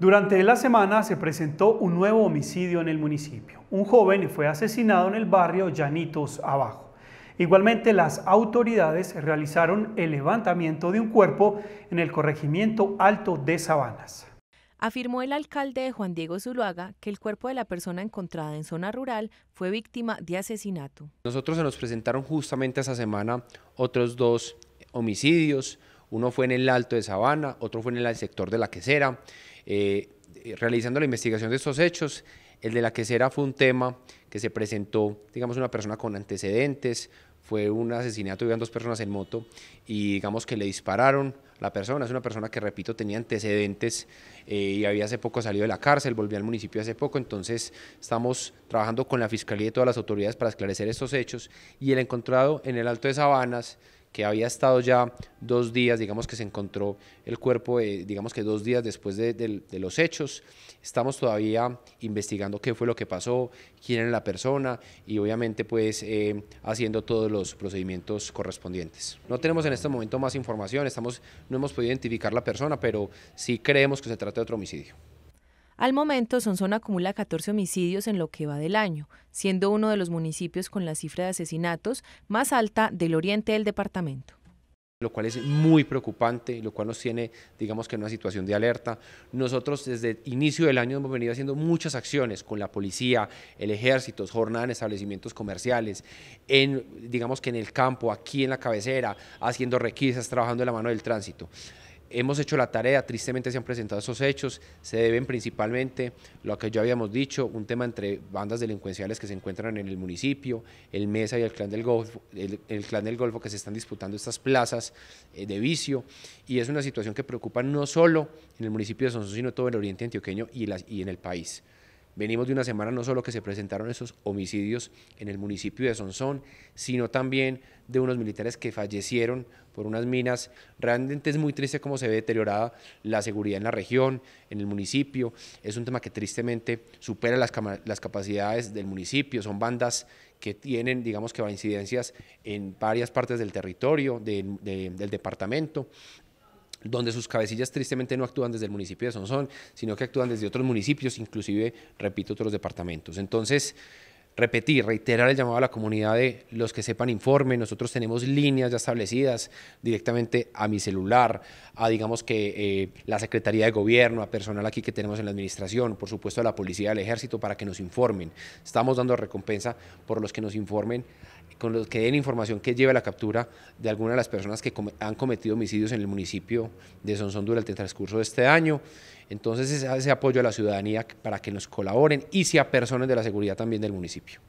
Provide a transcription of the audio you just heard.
Durante la semana se presentó un nuevo homicidio en el municipio. Un joven fue asesinado en el barrio Llanitos Abajo. Igualmente las autoridades realizaron el levantamiento de un cuerpo en el corregimiento Alto de Sabanas. Afirmó el alcalde Juan Diego Zuluaga que el cuerpo de la persona encontrada en zona rural fue víctima de asesinato. Nosotros se nos presentaron justamente esa semana otros dos homicidios, uno fue en el Alto de Sabana, otro fue en el sector de la Quesera. Eh, eh, realizando la investigación de estos hechos, el de la Quesera fue un tema que se presentó, digamos, una persona con antecedentes, fue un asesinato, iban dos personas en moto y digamos que le dispararon a la persona, es una persona que, repito, tenía antecedentes eh, y había hace poco salido de la cárcel, volvió al municipio hace poco, entonces estamos trabajando con la Fiscalía y todas las autoridades para esclarecer estos hechos y el encontrado en el Alto de Sabanas que había estado ya dos días, digamos que se encontró el cuerpo, eh, digamos que dos días después de, los hechos. Estamos todavía investigando qué fue lo que pasó, quién era la persona y obviamente pues eh, haciendo todos los procedimientos correspondientes. No tenemos en este momento más información, estamos, no hemos podido identificar la persona, pero sí creemos que se trata de otro homicidio. Al momento, Sonzón acumula 14 homicidios en lo que va del año, siendo uno de los municipios con la cifra de asesinatos más alta del oriente del departamento lo cual es muy preocupante, lo cual nos tiene, digamos que en una situación de alerta. Nosotros desde el inicio del año hemos venido haciendo muchas acciones con la policía, el ejército, jornada en establecimientos comerciales, en, digamos que en el campo, aquí en la cabecera, haciendo requisas, trabajando en la mano del tránsito hemos hecho la tarea, tristemente se han presentado esos hechos, se deben principalmente, lo que ya habíamos dicho, un tema entre bandas delincuenciales que se encuentran en el municipio, el Mesa y el Clan del Golfo, el, Clan del Golfo que se están disputando estas plazas eh, de vicio, y es una situación que preocupa no solo en el municipio de Sonso, sino todo el oriente antioqueño y en el país. Venimos de una semana no solo que se presentaron esos homicidios en el municipio de Sonsón, sino también de unos militares que fallecieron por unas minas. Realmente es muy triste cómo se ve deteriorada la seguridad en la región, en el municipio. Es un tema que tristemente supera las, las capacidades del municipio. Son bandas que tienen, digamos que, incidencias en varias partes del territorio, del departamento donde sus cabecillas tristemente no actúan desde el municipio de Sonsón, sino que actúan desde otros municipios, inclusive, repito, otros departamentos. Entonces, repetir, reiterar el llamado a la comunidad de los que sepan informe, Nosotros tenemos líneas ya establecidas directamente a mi celular, a digamos que eh, la Secretaría de Gobierno, a personal aquí que tenemos en la administración, por supuesto a la Policía, al Ejército, para que nos informen. Estamos dando recompensa por los que nos informen con los que den información que lleve a la captura de alguna de las personas que han cometido homicidios en el municipio de Sonsón durante el transcurso de este año. Entonces, ese apoyo a la ciudadanía para que nos colaboren y sea personas de la seguridad también del municipio.